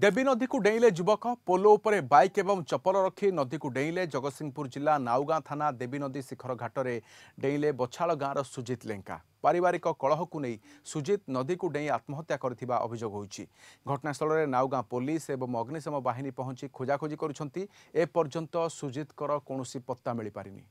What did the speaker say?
ଦେବୀ ନଦୀକୁ ଡେଇଁଲେ ଯୁବକ ପୋଲ ଉପରେ ବାଇକ୍ ଏବଂ ଚପଲ ରଖି ନଦୀକୁ ଡେଇଁଲେ ଜଗତସିଂହପୁର ଜିଲ୍ଲା ନାଉଗାଁ ଥାନା ଦେବୀ ନଦୀ ଶିଖର ଘାଟରେ ଡେଇଁଲେ ବଛାଳ ଗାଁର ସୁଜିତ ଲେଙ୍କା ପାରିବାରିକ କଳହକୁ ନେଇ ସୁଜିତ ନଦୀକୁ ଡେଇଁ ଆତ୍ମହତ୍ୟା କରିଥିବା ଅଭିଯୋଗ ହୋଇଛି ଘଟଣାସ୍ଥଳରେ ନାଉଗାଁ ପୋଲିସ ଏବଂ ଅଗ୍ନିଶମ ବାହିନୀ ପହଞ୍ଚି ଖୋଜାଖୋଜି କରୁଛନ୍ତି ଏପର୍ଯ୍ୟନ୍ତ ସୁଜିତଙ୍କର କୌଣସି ପତ୍ତା ମିଳିପାରିନି